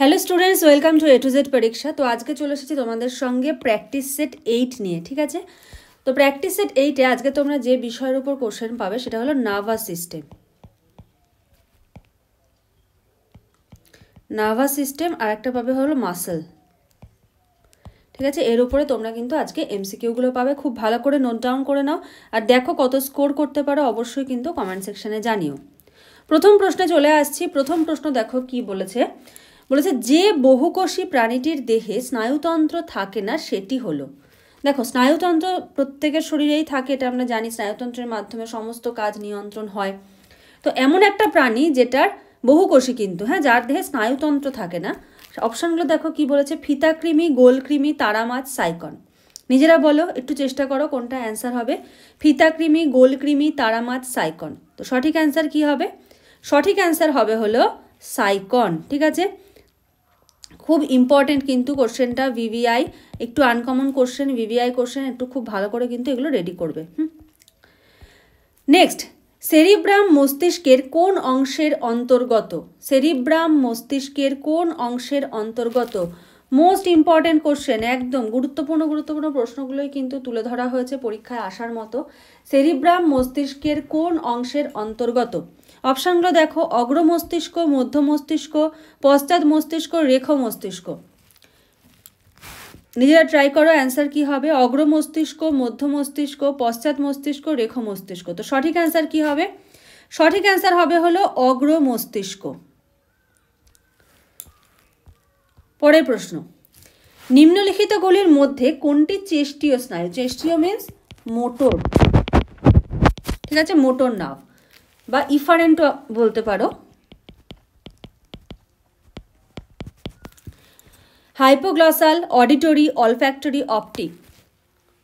hello students welcome to A to Z পরীক্ষা তো আজকে চলে এসেছি তোমাদের সঙ্গে প্র্যাকটিস সেট এইট নিয়ে ঠিক আছে তো প্র্যাকটিস সেট এইটে আজকে তোমরা যে বিষয়ের উপর কোশ্চেন পাবে সেটা হলো নার্ভাস সিস্টেম নার্ভাস সিস্টেম আর একটা পাবে হলো মাসেল ঠিক আছে এর উপরে তোমরা কিন্তু আজকে এমসিকিউগুলো পাবে খুব ভালো করে নোট ডাউন করে নাও আর দেখো কত স্কোর করতে পারো অবশ্যই কিন্তু কমেন্ট সেকশানে জানিও প্রথম প্রশ্নে চলে আসছি প্রথম প্রশ্ন দেখো কি বলেছে বলেছে যে বহুকোষী প্রাণীটির দেহে স্নায়ুতন্ত্র থাকে না সেটি হলো দেখো স্নায়ুতন্ত্র প্রত্যেকের শরীরেই থাকে এটা আমরা জানি স্নায়ুতন্ত্রের মাধ্যমে সমস্ত কাজ নিয়ন্ত্রণ হয় তো এমন একটা প্রাণী যেটার বহুকোষী কিন্তু হ্যাঁ যার দেহে স্নায়ুতন্ত্র থাকে না অপশানগুলো দেখো কি বলেছে ফিতাকৃমি গোলকৃমি তারামাছ সাইকন নিজেরা বলো একটু চেষ্টা করো কোনটা অ্যান্সার হবে ফিতাকৃমি গোলকৃমি তারামাছ সাইকন তো সঠিক অ্যান্সার কি হবে সঠিক অ্যান্সার হবে হলো সাইকন ঠিক আছে খুব ইম্পর্টেন্ট কিন্তু কোশ্চেনটা ভিভিআই একটু আনকমন কোশ্চেন ভিভিআই কোশ্চেন একটু খুব ভালো করে কিন্তু এগুলো রেডি করবে হুম নেক্সট সেরিব্রাম মস্তিষ্কের কোন অংশের অন্তর্গত সেরিব্রাম মস্তিষ্কের কোন অংশের অন্তর্গত মোস্ট ইম্পর্টেন্ট কোশ্চেন একদম গুরুত্বপূর্ণ গুরুত্বপূর্ণ প্রশ্নগুলোই কিন্তু তুলে ধরা হয়েছে পরীক্ষায় আসার মতো সেরিব্রাম মস্তিষ্কের কোন অংশের অন্তর্গত অপশানগুলো দেখো অগ্র মস্তিষ্ক মধ্য মস্তিষ্ক পশ্চাৎ মস্তিষ্ক রেখ মস্তিষ্ক নিজেরা ট্রাই করো অ্যান্সার কি হবে অগ্র মস্তিষ্ক মধ্য মস্তিষ্ক পশ্চাৎ মস্তিষ্ক রেখ মস্তিষ্ক তো সঠিক অ্যান্সার কি হবে সঠিক অ্যান্সার হবে হলো অগ্র মস্তিষ্ক পরের প্রশ্ন নিম্নলিখিতগুলির মধ্যে কোনটি চেষ্টীয় স্নায়ু চেষ্টীয় মিন্স মোটর ঠিক আছে মোটর নার্ভ বা ইফারেন্ট বলতে পারো হাইপোগ্লসাল অডিটরি অলফ্যাক্টরি অপটিক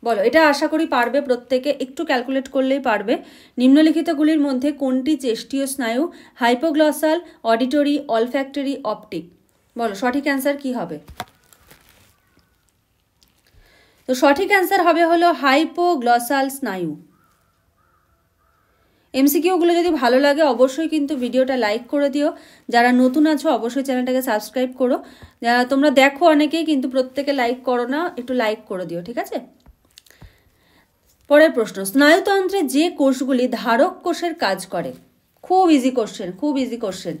বলো এটা আশা করি পারবে প্রত্যেকে একটু ক্যালকুলেট করলেই পারবে নিম্নলিখিতগুলির মধ্যে কোনটি চেষ্টীয় স্নায়ু হাইপোগ্লসাল অডিটরি অলফ্যাক্টরি অপটিক বলো সঠিক অ্যান্সার কি হবে তো সঠিক অ্যান্সার হবে হলো হাইপোগ্লসাল স্নায়ু এমসিকিউগুলো যদি ভালো লাগে অবশ্যই কিন্তু ভিডিওটা লাইক করে দিও যারা নতুন আছো অবশ্যই চ্যানেলটাকে সাবস্ক্রাইব করো যারা তোমরা দেখো অনেকেই কিন্তু প্রত্যেকে লাইক করো না একটু লাইক করে দিও ঠিক আছে পরের প্রশ্ন স্নায়ুতন্ত্রে যে কোষগুলি ধারক কোষের কাজ করে খুব ইজি কোশ্চেন খুব ইজি কোশ্চেন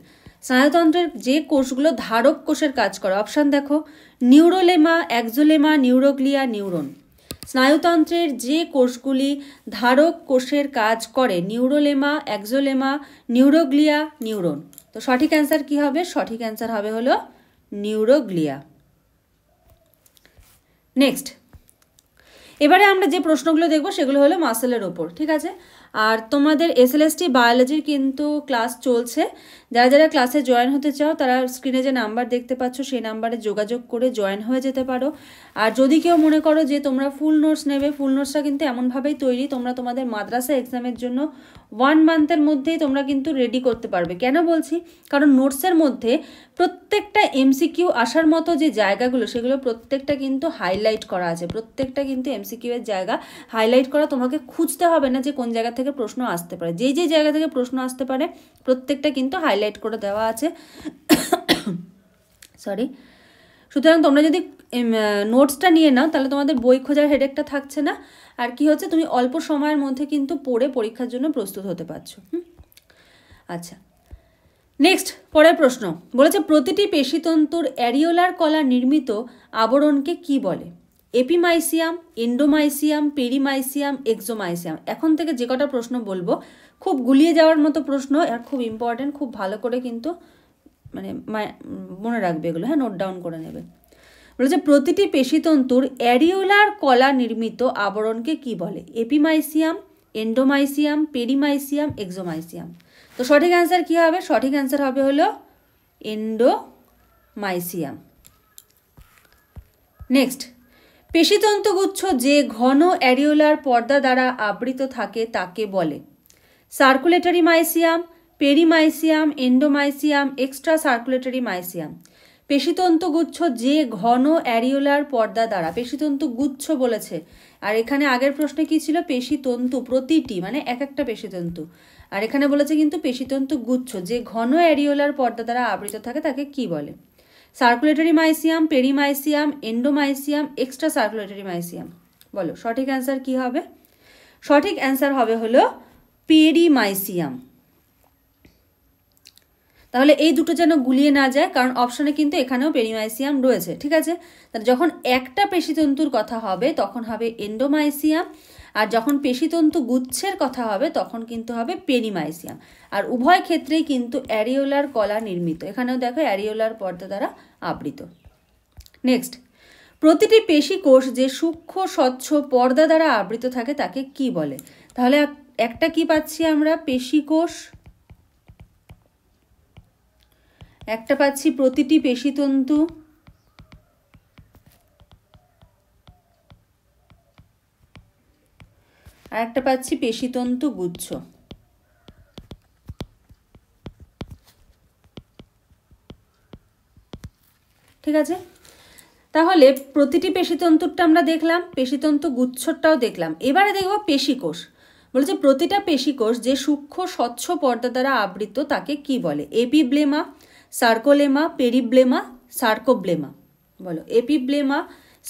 স্নায়ুতন্ত্রের যে কোষগুলো ধারক কোষের কাজ করে অপশান দেখো নিউরোলেমা একজোলেমা নিউরোগ্লিয়া নিউরন স্নায়ুতন্ত্রের যে কোষগুলি ধারক কোষের কাজ করে নিউরোলেমা অ্যাক্সোলেমা নিউরোগ্লিয়া নিউরন তো সঠিক অ্যান্সার কি হবে সঠিক অ্যান্সার হবে হলো নিউরোগ্লিয়া নেক্সট এবারে আমরা যে প্রশ্নগুলো দেখব সেগুলো হলো মাসেলের ওপর ঠিক আছে আর তোমাদের এসএলএসটি বায়োলজির কিন্তু ক্লাস চলছে যারা যারা ক্লাসে জয়েন হতে চাও তারা স্ক্রিনে যে নাম্বার দেখতে পাচ্ছ সেই নাম্বারে যোগাযোগ করে জয়েন হয়ে যেতে পারো আর যদি কেউ মনে করো যে তোমরা ফুল নোটস নেবে ফুল নোটসটা কিন্তু এমনভাবেই তৈরি তোমরা তোমাদের মাদ্রাসা এক্সামের জন্য ওয়ান মান্থের মধ্যেই তোমরা কিন্তু রেডি করতে পারবে কেন বলছি কারণ নোটসের মধ্যে প্রত্যেকটা এমসিকিউ আসার মতো যে জায়গাগুলো সেগুলো প্রত্যেকটা কিন্তু হাইলাইট করা আছে প্রত্যেকটা কিন্তু এমসিকিউ এর জায়গা হাইলাইট করা তোমাকে খুঁজতে হবে না যে কোন জায়গা থেকে থেকে প্রশ্ন আসতে পারে যেই যেই জায়গা থেকে প্রশ্ন আসতে পারে প্রত্যেকটা কিন্তু হাইলাইট করে দেওয়া আছে সরি সুতরাং তোমরা যদি নোটসটা নিয়ে নাও তাহলে তোমাদের বই খোঁজার হেডেকটা থাকছে না আর কি হচ্ছে তুমি অল্প সময়ের মধ্যে কিন্তু পড়ে পরীক্ষার জন্য প্রস্তুত হতে পারছো আচ্ছা নেক্সট পরের প্রশ্ন বলেছে প্রতিটি পেশিতন্তুর অ্যারিওলার কলা নির্মিত আবরণকে কি বলে এপিমাইসিয়াম এন্ডোমাইসিয়াম পেরিমাইসিয়াম এক্সোমাইসিয়াম এখন থেকে যে কটা প্রশ্ন বলবো খুব গুলিয়ে যাওয়ার মতো প্রশ্ন আর খুব ইম্পর্ট্যান্ট খুব ভালো করে কিন্তু মানে মনে রাখবে এগুলো হ্যাঁ নোট ডাউন করে নেবে বলেছে প্রতিটি পেশিতন্তুর অ্যারিওলার কলা নির্মিত আবরণকে কি বলে এপিমাইসিয়াম এন্ডোমাইসিয়াম পেরিমাইসিয়াম এক্সোমাইসিয়াম তো সঠিক অ্যান্সার কী হবে সঠিক অ্যান্সার হবে হলো এন্ডোমাইসিয়াম নেক্সট পেশিতন্তুগুচ্ছ যে ঘন অ্যারিওলার পর্দা দ্বারা আবৃত থাকে তাকে বলে circulatory mysium perimysium endomysium extra circulatory mysium পেশিতন্তু গুচ্ছ যে ঘন অ্যারিওলার পর্দা দ্বারা পেশিতন্তু গুচ্ছ বলেছে আর এখানে আগের প্রশ্নে কি ছিল পেশিতন্তু প্রতিটি মানে এক একটা পেশিতন্তু আর এখানে বলেছে কিন্তু পেশিতন্তু গুচ্ছ যে ঘন অ্যারিওলার পর্দা দ্বারা আবৃত থাকে তাকে কি বলে circulatory mysium perimysium endomysium extra circulatory mysium বলো সঠিক অ্যান্সার কি হবে সঠিক অ্যান্সার হবে হলো পেরিমাইসিয়াম তাহলে এই দুটো যেন গুলিয়ে না যায় কারণ অপশনে কিন্তু এখানেও পেরিমাইসিয়াম রয়েছে ঠিক আছে তাহলে যখন একটা পেশিতন্তুর কথা হবে তখন হবে এন্ডোমাইসিয়াম আর যখন পেশিতন্তু গুচ্ছের কথা হবে তখন কিন্তু হবে পেনিমাইসিয়াম আর উভয় ক্ষেত্রেই কিন্তু অ্যারিওলার কলা নির্মিত এখানেও দেখো অ্যারিওলার পর্দা দ্বারা আবৃত নেক্সট প্রতিটি পেশি কোষ যে সূক্ষ্ম স্বচ্ছ পর্দা দ্বারা আবৃত থাকে তাকে কি বলে তাহলে একটা কি পাচ্ছি আমরা পেশি কোষ একটা পাচ্ছি প্রতিটি পেশিতন্তু আর একটা পাচ্ছি পেশিতন্তু গুচ্ছ ঠিক আছে তাহলে প্রতিটি পেশিতন্তুরটা আমরা দেখলাম পেশিতন্তু গুচ্ছটাও দেখলাম এবারে দেখব পেশিকোষ বলেছে প্রতিটা পেশিকোষ যে সূক্ষ্ম স্বচ্ছ পর্দা দ্বারা আবৃত তাকে কি বলে এপিব্লেমা সার্কোলেমা পেরিব্লেমা সার্কোব্লেমা বলো এপিব্লেমা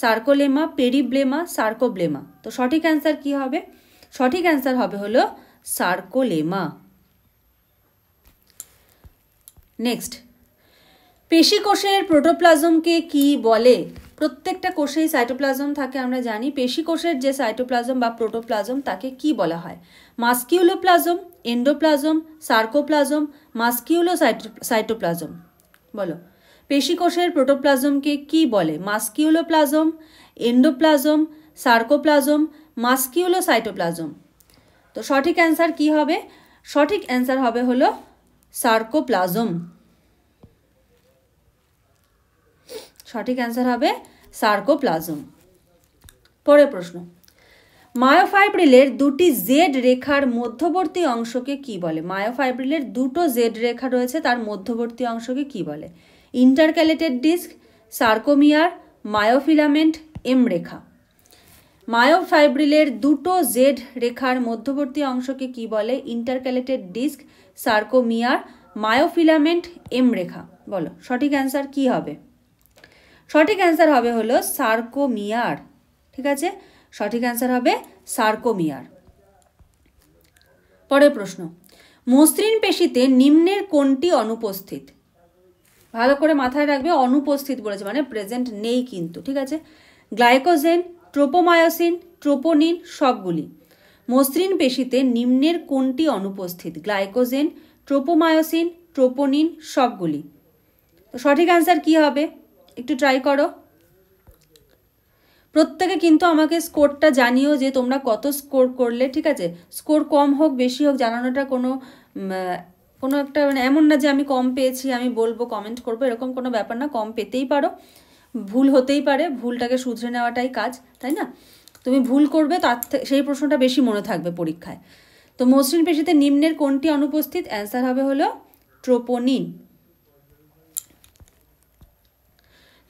সার্কোলেমা পেরিব্লেমা সার্কোব্লেমা তো সঠিক অ্যান্সার কি হবে সঠিক অ্যান্সার হবে হলো সার্কোলেমা নেক্সট কোষের প্রোটোপ্লাজমকে কি বলে প্রত্যেকটা কোষেই সাইটোপ্লাজম থাকে আমরা জানি পেশিকোষের যে সাইটোপ্লাজম বা প্রোটোপ্লাজম তাকে কি বলা হয় মাস্কিউলোপ্লাজম এন্ডোপ্লাজম সার্কোপ্লাজম মাস্কিউলো সাইটোপ্লাজম বলো কোষের প্রোটোপ্লাজমকে কি বলে মাস্কিউলোপ্লাজম এন্ডোপ্লাজম সার্কোপ্লাজম মাস্কিউলো সাইটোপ্লাজম তো সঠিক অ্যান্সার কি হবে সঠিক অ্যান্সার হবে হলো সার্কোপ্লাজম সঠিক অ্যান্সার হবে সার্কোপ্লাজম পরের প্রশ্ন মায়োফাইব্রিলের দুটি জেড রেখার মধ্যবর্তী অংশকে কি বলে মায়োফাইব্রিলের দুটো জেড রেখা রয়েছে তার মধ্যবর্তী অংশকে কি বলে intercalated disc sarcomere myofilament M রেখা মায়োফাইব্রিলের দুটো জেড রেখার মধ্যবর্তী অংশকে কি বলে intercalated disc sarcomere myofilament M রেখা বলো সঠিক অ্যান্সার কি হবে সঠিক অ্যান্সার হবে হলো সার্কোমিয়ার ঠিক আছে সঠিক অ্যান্সার হবে সার্কোমিয়ার পরের প্রশ্ন মসৃণ পেশিতে নিম্নের কোনটি অনুপস্থিত ভালো করে মাথায় রাখবে অনুপস্থিত বলেছে মানে প্রেজেন্ট নেই কিন্তু ঠিক আছে গ্লাইকোজেন ট্রোপোমায়োসিন ট্রোপোনিন সবগুলি মসৃণ পেশিতে নিম্নের কোনটি অনুপস্থিত গ্লাইকোজেন ট্রোপোমায়োসিন ট্রোপোনিন সবগুলি তো সঠিক অ্যান্সার কি হবে একটু ট্রাই করো প্রত্যেকে কিন্তু আমাকে স্কোরটা জানিও যে তোমরা কত স্কোর করলে ঠিক আছে স্কোর কম হোক বেশি হোক জানানোটা কোনো কোনো একটা মানে এমন না যে আমি কম পেয়েছি আমি বলবো কমেন্ট করবো এরকম কোনো ব্যাপার না কম পেতেই পারো ভুল হতেই পারে ভুলটাকে শুধরে নেওয়াটাই কাজ তাই না তুমি ভুল করবে তার সেই প্রশ্নটা বেশি মনে থাকবে পরীক্ষায় তো মসৃণ পেশিতে নিম্নের কোনটি অনুপস্থিত অ্যান্সার হবে হলো ট্রোপোনিন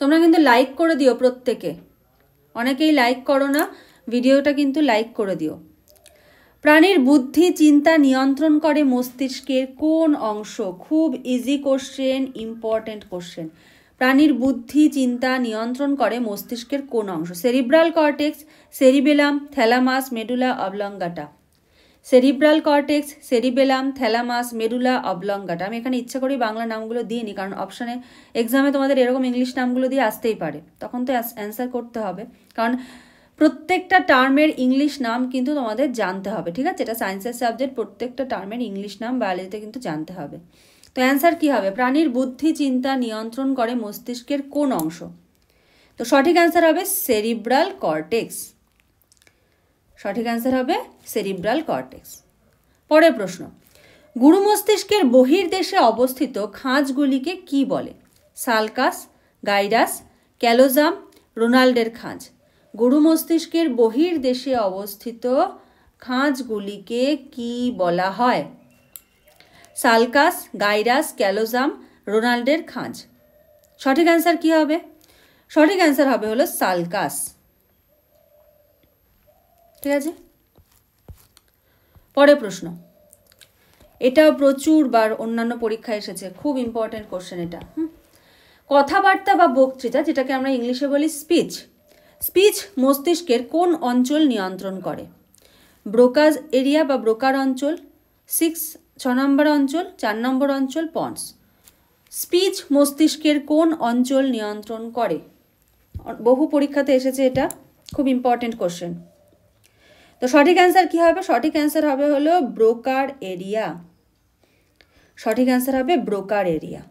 তোমরা কিন্তু লাইক করে দিও প্রত্যেকে অনেকেই লাইক করো না ভিডিওটা কিন্তু লাইক করে দিও প্রাণীর বুদ্ধি চিন্তা নিয়ন্ত্রণ করে মস্তিষ্কের কোন অংশ খুব ইজি কোশ্চেন ইম্পর্টেন্ট কোশ্চেন প্রাণীর বুদ্ধি চিন্তা নিয়ন্ত্রণ করে মস্তিষ্কের কোন অংশ cerebral cortex cerebellum thalamus medulla oblongata cerebral cortex cerebellum thalamus medulla oblongata আমি এখানে ইচ্ছা করি বাংলা নামগুলো নি কারণ অপশানে এক্সামে তোমাদের এরকম ইংলিশ নামগুলো দিয়ে আসতেই পারে তখন তো অ্যান্সার করতে হবে কারণ প্রত্যেকটা টার্মের ইংলিশ নাম কিন্তু তোমাদের জানতে হবে ঠিক আছে এটা সায়েন্সের সাবজেক্ট প্রত্যেকটা টার্মের ইংলিশ নাম বায়োলজিতে কিন্তু জানতে হবে তো অ্যান্সার কী হবে প্রাণীর বুদ্ধি চিন্তা নিয়ন্ত্রণ করে মস্তিষ্কের কোন অংশ তো সঠিক অ্যান্সার হবে সেরিব্রাল কর্টেক্স সঠিক অ্যান্সার হবে সেরিব্রাল কর্টেক্স পরের প্রশ্ন গুরু মস্তিষ্কের বহির্দেশে অবস্থিত খাঁজগুলিকে কি বলে সালকাস গাইরাস ক্যালোজাম রোনাল্ডের খাঁজ গুরু মস্তিষ্কের বহির্দেশে অবস্থিত খাঁজগুলিকে কি বলা হয় সালকাস গাইরাস ক্যালোজাম রোনাল্ডের খাঁজ সঠিক অ্যান্সার কী হবে সঠিক অ্যান্সার হবে হলো সালকাস ঠিক আছে পরের প্রশ্ন এটাও প্রচুর বার অন্যান্য পরীক্ষায় এসেছে খুব ইম্পর্ট্যান্ট কোশ্চেন এটা কথাবার্তা বা বক্তৃতা যেটাকে আমরা ইংলিশে বলি স্পিচ স্পিচ মস্তিষ্কের কোন অঞ্চল নিয়ন্ত্রণ করে ব্রোকাজ এরিয়া বা ব্রোকার অঞ্চল সিক্স ছ নম্বর অঞ্চল চার নম্বর অঞ্চল পন্স স্পিচ মস্তিষ্কের কোন অঞ্চল নিয়ন্ত্রণ করে বহু পরীক্ষাতে এসেছে এটা খুব ইম্পর্টেন্ট কোশ্চেন তো সঠিক অ্যান্সার কী হবে সঠিক অ্যান্সার হবে হলো ব্রোকার এরিয়া সঠিক অ্যান্সার হবে ব্রোকার এরিয়া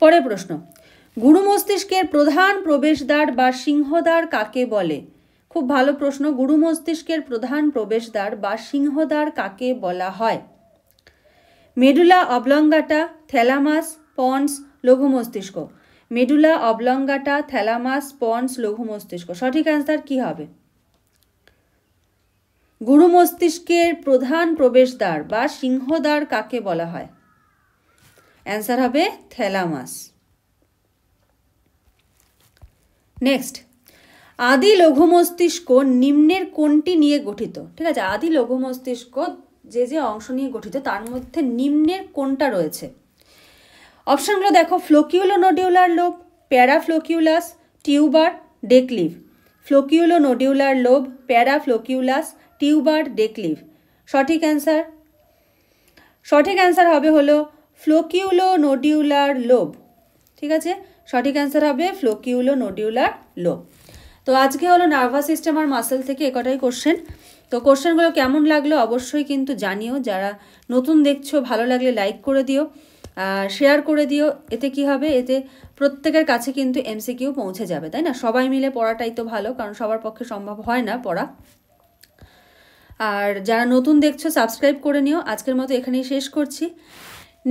পরের প্রশ্ন গুরু মস্তিষ্কের প্রধান প্রবেশদ্বার বা সিংহদ্বার কাকে বলে খুব ভালো প্রশ্ন গুরু মস্তিষ্কের প্রধান প্রবেশদ্বার বা সিংহদ্বার কাকে বলা হয় মেডুলা অবলঙ্গাটা থ্যালামাস পন্স লঘু মস্তিষ্ক মেডুলা অবলঙ্গাটা থ্যালামাস পন্স লঘু মস্তিষ্ক সঠিক অ্যান্সার কি হবে গুরু মস্তিষ্কের প্রধান প্রবেশদ্বার বা সিংহদ্বার কাকে বলা হয় অ্যান্সার হবে থ্যালামাস নেক্সট আদি লঘু মস্তিষ্ক নিম্নের কোনটি নিয়ে গঠিত ঠিক আছে আদি লঘু মস্তিষ্ক যে যে অংশ নিয়ে গঠিত তার মধ্যে নিম্নের কোনটা রয়েছে অপশানগুলো দেখো ফ্লোকিউলো নোডিউলার লোভ প্যারাফ্লোকিউলাস টিউবার ডেকলিভ ফ্লোকিউলো নোডিউলার প্যারা প্যারাফ্লোকিউলাস টিউবার ডেকলিভ সঠিক অ্যান্সার সঠিক অ্যান্সার হবে হলো ফ্লোকিউলো নোডিউলার লোভ ঠিক আছে সঠিক অ্যান্সার হবে ফ্লোকিউলো নোডিউলার লোভ তো আজকে হলো নার্ভাস সিস্টেম আর মাসেল থেকে একটাই কোশ্চেন তো কোশ্চেনগুলো কেমন লাগলো অবশ্যই কিন্তু জানিও যারা নতুন দেখছো ভালো লাগলে লাইক করে দিও শেয়ার করে দিও এতে কি হবে এতে প্রত্যেকের কাছে কিন্তু এমসিকিউ পৌঁছে যাবে তাই না সবাই মিলে পড়াটাই তো ভালো কারণ সবার পক্ষে সম্ভব হয় না পড়া আর যারা নতুন দেখছো সাবস্ক্রাইব করে নিও আজকের মতো এখানেই শেষ করছি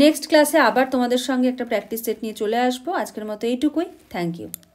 নেক্সট ক্লাসে আবার তোমাদের সঙ্গে একটা প্র্যাকটিস সেট নিয়ে চলে আসবো আজকের মতো এইটুকুই থ্যাংক ইউ